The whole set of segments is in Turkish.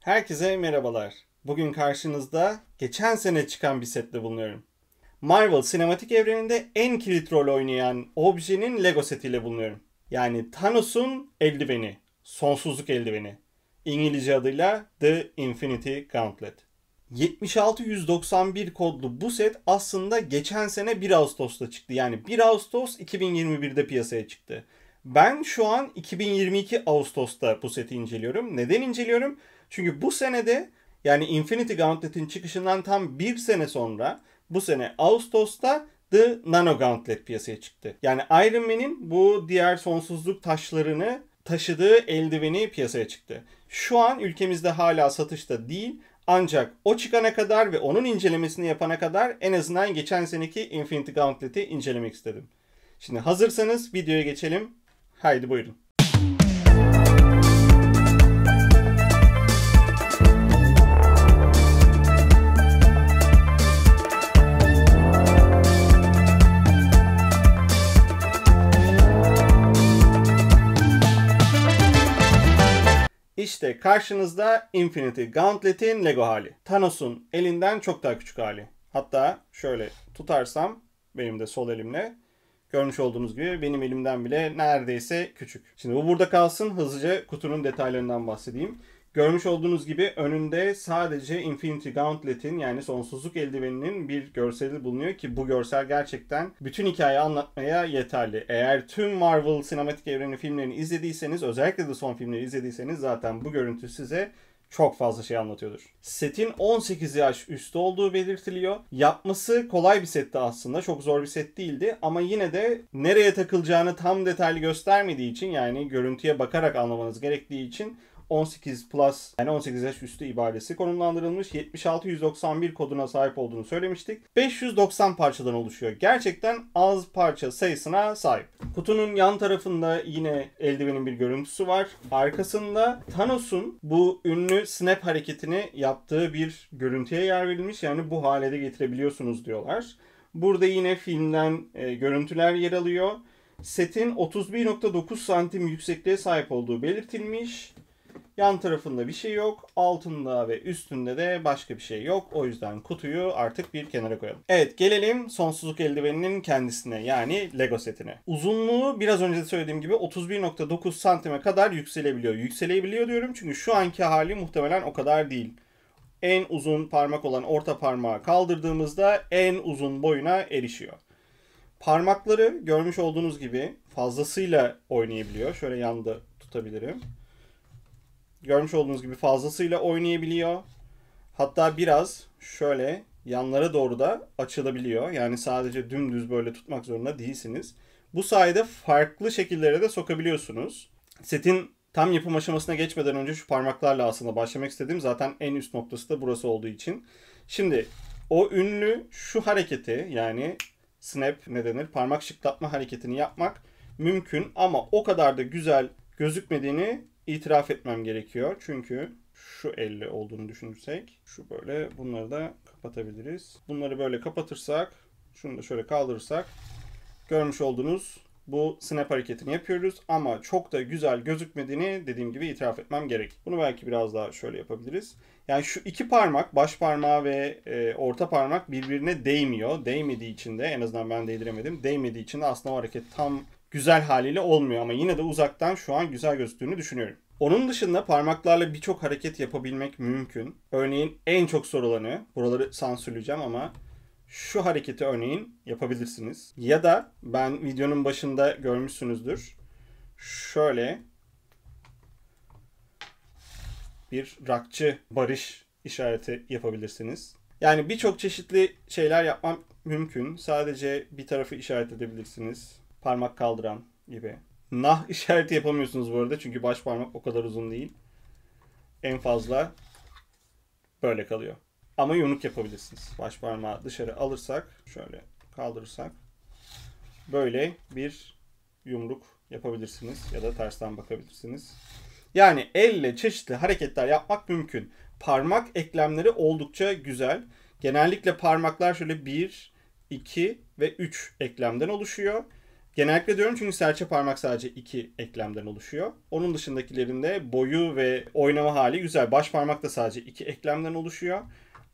Herkese merhabalar. Bugün karşınızda geçen sene çıkan bir setle bulunuyorum. Marvel sinematik evreninde en kilit rol oynayan objenin Lego setiyle bulunuyorum. Yani Thanos'un eldiveni, sonsuzluk eldiveni. İngilizce adıyla The Infinity Gauntlet. 76 kodlu bu set aslında geçen sene 1 Ağustos'ta çıktı. Yani 1 Ağustos 2021'de piyasaya çıktı. Ben şu an 2022 Ağustos'ta bu seti inceliyorum. Neden inceliyorum? Çünkü bu senede yani Infinity Gauntlet'in çıkışından tam bir sene sonra bu sene Ağustos'ta The Nano Gauntlet piyasaya çıktı. Yani Iron Man'in bu diğer sonsuzluk taşlarını taşıdığı eldiveni piyasaya çıktı. Şu an ülkemizde hala satışta değil ancak o çıkana kadar ve onun incelemesini yapana kadar en azından geçen seneki Infinity Gauntlet'i incelemek istedim. Şimdi hazırsanız videoya geçelim. Haydi buyurun. İşte karşınızda Infinity Gauntlet'in Lego hali. Thanos'un elinden çok daha küçük hali. Hatta şöyle tutarsam benim de sol elimle görmüş olduğunuz gibi benim elimden bile neredeyse küçük. Şimdi bu burada kalsın. Hızlıca kutunun detaylarından bahsedeyim. Görmüş olduğunuz gibi önünde sadece Infinity Gauntlet'in yani sonsuzluk eldiveninin bir görseli bulunuyor ki bu görsel gerçekten bütün hikayeyi anlatmaya yeterli. Eğer tüm Marvel sinematik evreni filmlerini izlediyseniz özellikle de son filmleri izlediyseniz zaten bu görüntü size çok fazla şey anlatıyordur. Setin 18 yaş üstü olduğu belirtiliyor. Yapması kolay bir setti aslında. Çok zor bir set değildi ama yine de nereye takılacağını tam detaylı göstermediği için yani görüntüye bakarak anlamanız gerektiği için 18 plus yani 18 yaş üstü ibaresi konumlandırılmış 76-191 koduna sahip olduğunu söylemiştik. 590 parçadan oluşuyor. Gerçekten az parça sayısına sahip. Kutunun yan tarafında yine eldivenin bir görüntüsü var. Arkasında Thanos'un bu ünlü snap hareketini yaptığı bir görüntüye yer verilmiş. Yani bu hale de getirebiliyorsunuz diyorlar. Burada yine filmden e, görüntüler yer alıyor. Setin 31.9 santim yüksekliğe sahip olduğu belirtilmiş. Yan tarafında bir şey yok. Altında ve üstünde de başka bir şey yok. O yüzden kutuyu artık bir kenara koyalım. Evet gelelim sonsuzluk eldiveninin kendisine yani Lego setine. Uzunluğu biraz önce de söylediğim gibi 31.9 santime kadar yükselebiliyor. Yükselebiliyor diyorum çünkü şu anki hali muhtemelen o kadar değil en uzun parmak olan orta parmağı kaldırdığımızda en uzun boyuna erişiyor. Parmakları görmüş olduğunuz gibi fazlasıyla oynayabiliyor. Şöyle yanda tutabilirim görmüş olduğunuz gibi fazlasıyla oynayabiliyor. Hatta biraz şöyle yanlara doğru da açılabiliyor. Yani sadece dümdüz böyle tutmak zorunda değilsiniz. Bu sayede farklı şekillere de sokabiliyorsunuz. Setin tam yapım aşamasına geçmeden önce şu parmaklarla aslında başlamak istedim. Zaten en üst noktası da burası olduğu için. Şimdi o ünlü şu hareketi yani snap ne denir parmak şıklatma hareketini yapmak mümkün ama o kadar da güzel gözükmediğini itiraf etmem gerekiyor. Çünkü şu 50 olduğunu düşünürsek şu böyle bunları da kapatabiliriz. Bunları böyle kapatırsak şunu da şöyle kaldırırsak görmüş olduğunuz bu snap hareketini yapıyoruz ama çok da güzel gözükmediğini dediğim gibi itiraf etmem gerek. Bunu belki biraz daha şöyle yapabiliriz. Yani şu iki parmak baş parmağı ve e, orta parmak birbirine değmiyor. Değmediği için de en azından ben değdiremedim. Değmediği için de aslında o hareket tam güzel haliyle olmuyor ama yine de uzaktan şu an güzel gözüktüğünü düşünüyorum. Onun dışında parmaklarla birçok hareket yapabilmek mümkün. Örneğin en çok sorulanı, buraları sansürleyeceğim ama şu hareketi örneğin yapabilirsiniz. Ya da ben videonun başında görmüşsünüzdür. Şöyle bir rakçı barış işareti yapabilirsiniz. Yani birçok çeşitli şeyler yapmam mümkün. Sadece bir tarafı işaret edebilirsiniz parmak kaldıran gibi. Nah işareti yapamıyorsunuz bu arada çünkü baş parmak o kadar uzun değil. En fazla böyle kalıyor. Ama yumruk yapabilirsiniz. Baş parmağı dışarı alırsak, şöyle kaldırırsak böyle bir yumruk yapabilirsiniz ya da tersten bakabilirsiniz. Yani elle çeşitli hareketler yapmak mümkün. Parmak eklemleri oldukça güzel. Genellikle parmaklar şöyle 1, 2 ve 3 eklemden oluşuyor. Genellikle diyorum çünkü serçe parmak sadece iki eklemden oluşuyor. Onun dışındakilerinde boyu ve oynama hali güzel. Baş parmak da sadece iki eklemden oluşuyor.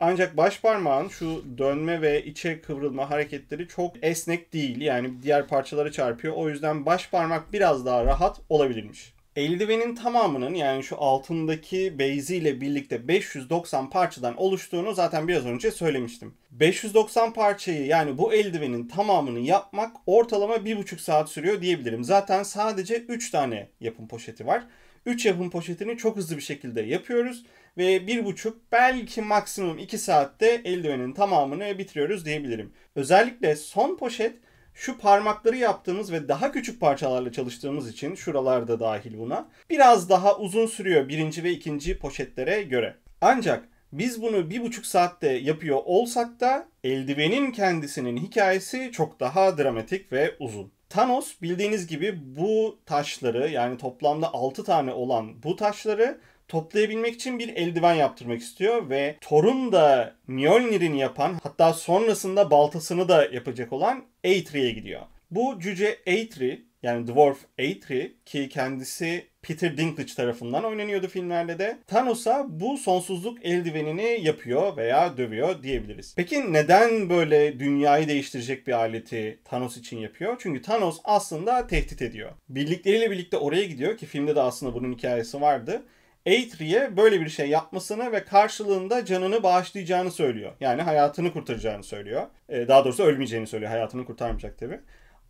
Ancak baş parmağın şu dönme ve içe kıvrılma hareketleri çok esnek değil. Yani diğer parçalara çarpıyor. O yüzden baş parmak biraz daha rahat olabilirmiş. Eldivenin tamamının yani şu altındaki beyziyle birlikte 590 parçadan oluştuğunu zaten biraz önce söylemiştim. 590 parçayı yani bu eldivenin tamamını yapmak ortalama 1,5 saat sürüyor diyebilirim. Zaten sadece 3 tane yapım poşeti var. 3 yapım poşetini çok hızlı bir şekilde yapıyoruz ve 1,5 belki maksimum 2 saatte eldivenin tamamını bitiriyoruz diyebilirim. Özellikle son poşet şu parmakları yaptığımız ve daha küçük parçalarla çalıştığımız için şuralarda dahil buna biraz daha uzun sürüyor birinci ve ikinci poşetlere göre. Ancak biz bunu bir buçuk saatte yapıyor olsak da eldivenin kendisinin hikayesi çok daha dramatik ve uzun. Thanos bildiğiniz gibi bu taşları yani toplamda 6 tane olan bu taşları toplayabilmek için bir eldiven yaptırmak istiyor ve Thor'un da Mjolnir'in yapan hatta sonrasında baltasını da yapacak olan Eitre'ye gidiyor. Bu cüce Eitre yani Dwarf Eitri ki kendisi Peter Dinklage tarafından oynanıyordu filmlerde de. Thanos'a bu sonsuzluk eldivenini yapıyor veya dövüyor diyebiliriz. Peki neden böyle dünyayı değiştirecek bir aleti Thanos için yapıyor? Çünkü Thanos aslında tehdit ediyor. Birlikleriyle birlikte oraya gidiyor ki filmde de aslında bunun hikayesi vardı Eitree'ye böyle bir şey yapmasını ve karşılığında canını bağışlayacağını söylüyor. Yani hayatını kurtaracağını söylüyor. E, daha doğrusu ölmeyeceğini söylüyor. Hayatını kurtarmayacak tabi.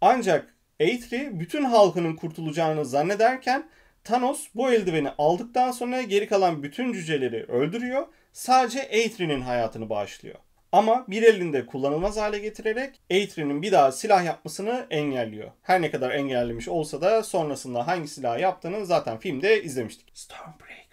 Ancak Eitri bütün halkının kurtulacağını zannederken Thanos bu eldiveni aldıktan sonra geri kalan bütün cüceleri öldürüyor. Sadece Eitri'nin hayatını bağışlıyor. Ama bir elinde kullanılmaz hale getirerek Eitri'nin bir daha silah yapmasını engelliyor. Her ne kadar engellemiş olsa da sonrasında hangi silahı yaptığını zaten filmde izlemiştik. Stormbreaker.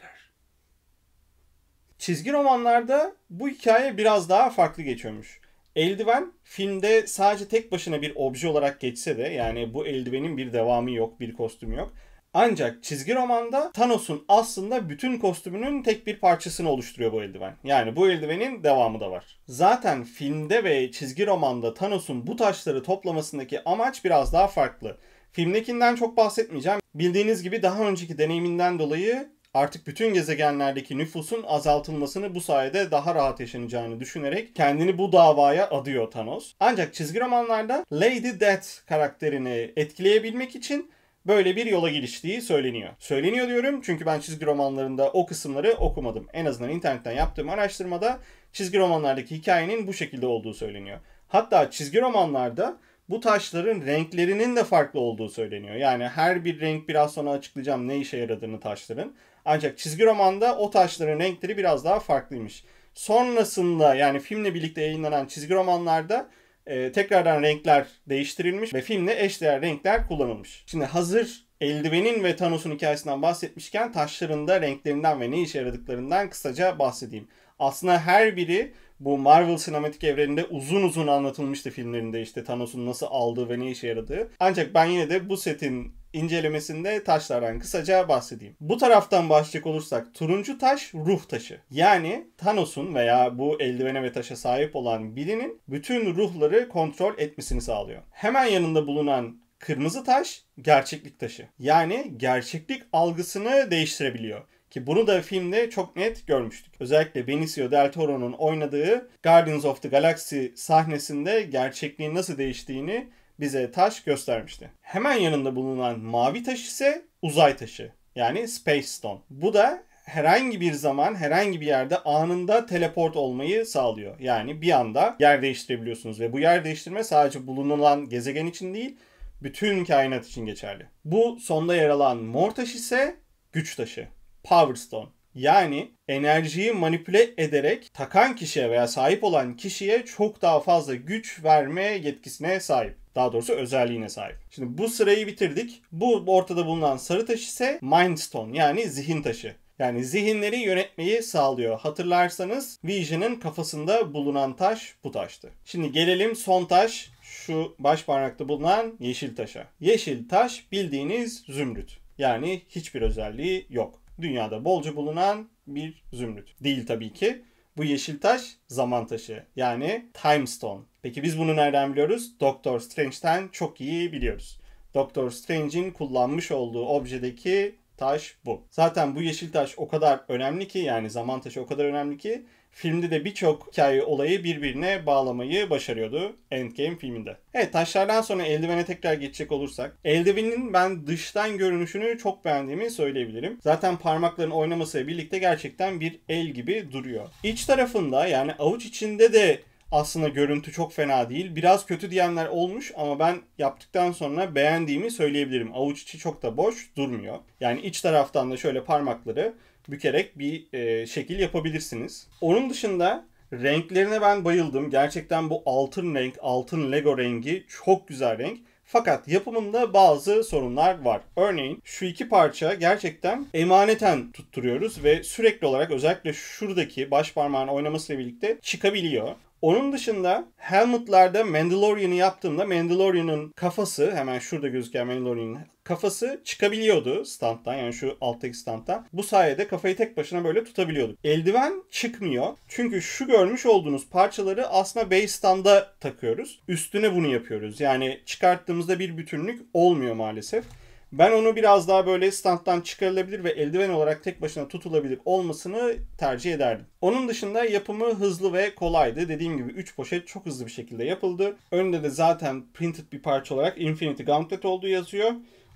Çizgi romanlarda bu hikaye biraz daha farklı geçiyormuş. Eldiven filmde sadece tek başına bir obje olarak geçse de yani bu eldivenin bir devamı yok, bir kostümü yok. Ancak çizgi romanda Thanos'un aslında bütün kostümünün tek bir parçasını oluşturuyor bu eldiven. Yani bu eldivenin devamı da var. Zaten filmde ve çizgi romanda Thanos'un bu taşları toplamasındaki amaç biraz daha farklı. Filmdekinden çok bahsetmeyeceğim. Bildiğiniz gibi daha önceki deneyiminden dolayı artık bütün gezegenlerdeki nüfusun azaltılmasını bu sayede daha rahat yaşanacağını düşünerek kendini bu davaya adıyor Thanos. Ancak çizgi romanlarda Lady Death karakterini etkileyebilmek için böyle bir yola giriştiği söyleniyor. Söyleniyor diyorum çünkü ben çizgi romanlarında o kısımları okumadım. En azından internetten yaptığım araştırmada çizgi romanlardaki hikayenin bu şekilde olduğu söyleniyor. Hatta çizgi romanlarda bu taşların renklerinin de farklı olduğu söyleniyor. Yani her bir renk biraz sonra açıklayacağım ne işe yaradığını taşların. Ancak çizgi romanda o taşların renkleri biraz daha farklıymış. Sonrasında yani filmle birlikte yayınlanan çizgi romanlarda e, tekrardan renkler değiştirilmiş ve filmle eşdeğer renkler kullanılmış. Şimdi hazır Eldivenin ve Thanos'un hikayesinden bahsetmişken taşların da renklerinden ve ne işe yaradıklarından kısaca bahsedeyim. Aslında her biri bu Marvel sinematik evreninde uzun uzun anlatılmıştı filmlerinde işte Thanos'un nasıl aldığı ve ne işe yaradığı. Ancak ben yine de bu setin incelemesinde taşlardan kısaca bahsedeyim. Bu taraftan başlayacak olursak turuncu taş ruh taşı. Yani Thanos'un veya bu eldivene ve taşa sahip olan birinin bütün ruhları kontrol etmesini sağlıyor. Hemen yanında bulunan Kırmızı taş gerçeklik taşı. Yani gerçeklik algısını değiştirebiliyor. Ki bunu da filmde çok net görmüştük. Özellikle Benicio Del Toro'nun oynadığı Guardians of the Galaxy sahnesinde gerçekliğin nasıl değiştiğini bize taş göstermişti. Hemen yanında bulunan mavi taş ise uzay taşı. Yani Space Stone. Bu da herhangi bir zaman herhangi bir yerde anında teleport olmayı sağlıyor. Yani bir anda yer değiştirebiliyorsunuz ve bu yer değiştirme sadece bulunulan gezegen için değil bütün kainat için geçerli. Bu sonda yer alan mor taş ise güç taşı. Power Stone. Yani enerjiyi manipüle ederek takan kişiye veya sahip olan kişiye çok daha fazla güç verme yetkisine sahip. Daha doğrusu özelliğine sahip. Şimdi bu sırayı bitirdik. Bu ortada bulunan sarı taş ise Mind Stone yani zihin taşı. Yani zihinleri yönetmeyi sağlıyor. Hatırlarsanız Vision'ın kafasında bulunan taş bu taştı. Şimdi gelelim son taş şu baş parmakta bulunan yeşil taşa. Yeşil taş bildiğiniz zümrüt. Yani hiçbir özelliği yok. Dünyada bolca bulunan bir zümrüt. Değil tabii ki. Bu yeşil taş zaman taşı yani time stone. Peki biz bunu nereden biliyoruz? Doctor Strange'ten çok iyi biliyoruz. Doctor Strange'in kullanmış olduğu objedeki taş bu. Zaten bu yeşil taş o kadar önemli ki yani zaman taşı o kadar önemli ki filmde de birçok hikaye olayı birbirine bağlamayı başarıyordu Endgame filminde. Evet taşlardan sonra eldivene tekrar geçecek olursak eldivenin ben dıştan görünüşünü çok beğendiğimi söyleyebilirim. Zaten parmakların oynamasıyla birlikte gerçekten bir el gibi duruyor. İç tarafında yani avuç içinde de aslında görüntü çok fena değil. Biraz kötü diyenler olmuş ama ben yaptıktan sonra beğendiğimi söyleyebilirim. Avuç içi çok da boş durmuyor. Yani iç taraftan da şöyle parmakları bükerek bir e, şekil yapabilirsiniz. Onun dışında renklerine ben bayıldım. Gerçekten bu altın renk, altın Lego rengi çok güzel renk. Fakat yapımında bazı sorunlar var. Örneğin şu iki parça gerçekten emaneten tutturuyoruz ve sürekli olarak özellikle şuradaki baş parmağın oynamasıyla birlikte çıkabiliyor. Onun dışında Helmut'larda Mandalorian'ı yaptığımda Mandalorian'ın kafası hemen şurada gözüken Mandalorian'ın kafası çıkabiliyordu standtan yani şu alttaki standtan. Bu sayede kafayı tek başına böyle tutabiliyorduk. Eldiven çıkmıyor. Çünkü şu görmüş olduğunuz parçaları aslında base standa takıyoruz. Üstüne bunu yapıyoruz. Yani çıkarttığımızda bir bütünlük olmuyor maalesef. Ben onu biraz daha böyle standtan çıkarılabilir ve eldiven olarak tek başına tutulabilir olmasını tercih ederdim. Onun dışında yapımı hızlı ve kolaydı. Dediğim gibi 3 poşet çok hızlı bir şekilde yapıldı. Önde de zaten printed bir parça olarak Infinity Gauntlet olduğu yazıyor.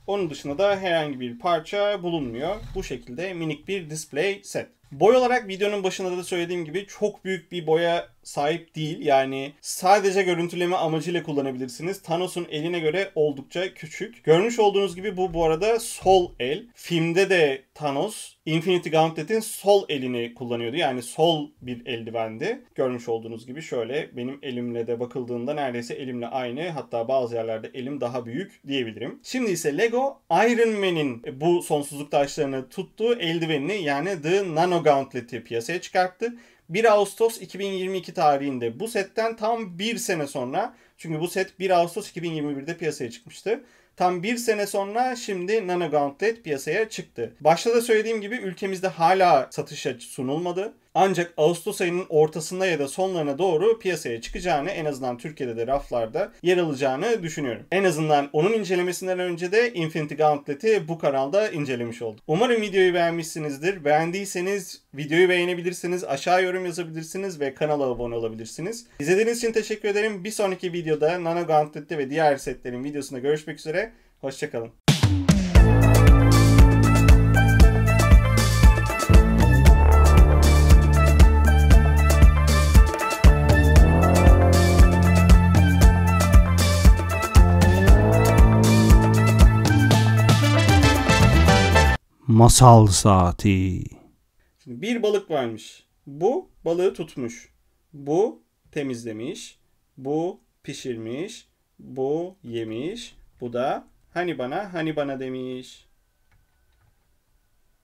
Onun dışında da herhangi bir parça bulunmuyor. Bu şekilde minik bir display set. Boy olarak videonun başında da söylediğim gibi çok büyük bir boya sahip değil. Yani sadece görüntüleme amacıyla kullanabilirsiniz. Thanos'un eline göre oldukça küçük. Görmüş olduğunuz gibi bu bu arada sol el. Filmde de Thanos Infinity Gauntlet'in sol elini kullanıyordu. Yani sol bir eldivendi. Görmüş olduğunuz gibi şöyle benim elimle de bakıldığında neredeyse elimle aynı. Hatta bazı yerlerde elim daha büyük diyebilirim. Şimdi ise Lego Iron Man'in bu sonsuzluk taşlarını tuttuğu eldivenini yani The Nano Gauntlet'i piyasaya çıkarttı. 1 Ağustos 2022 tarihinde bu setten tam bir sene sonra çünkü bu set 1 Ağustos 2021'de piyasaya çıkmıştı. Tam bir sene sonra şimdi Nano Gauntlet piyasaya çıktı. Başta da söylediğim gibi ülkemizde hala satışa sunulmadı. Ancak Ağustos ayının ortasında ya da sonlarına doğru piyasaya çıkacağını en azından Türkiye'de de raflarda yer alacağını düşünüyorum. En azından onun incelemesinden önce de Infinity Gauntlet'i bu kanalda incelemiş oldum. Umarım videoyu beğenmişsinizdir. Beğendiyseniz videoyu beğenebilirsiniz, aşağı yorum yazabilirsiniz ve kanala abone olabilirsiniz. İzlediğiniz için teşekkür ederim. Bir sonraki videoda Nano Gauntlet'te ve diğer setlerin videosunda görüşmek üzere. Hoşçakalın. Masal Saati. Şimdi bir balık varmış. Bu balığı tutmuş. Bu temizlemiş. Bu pişirmiş. Bu yemiş. Bu da hani bana hani bana demiş.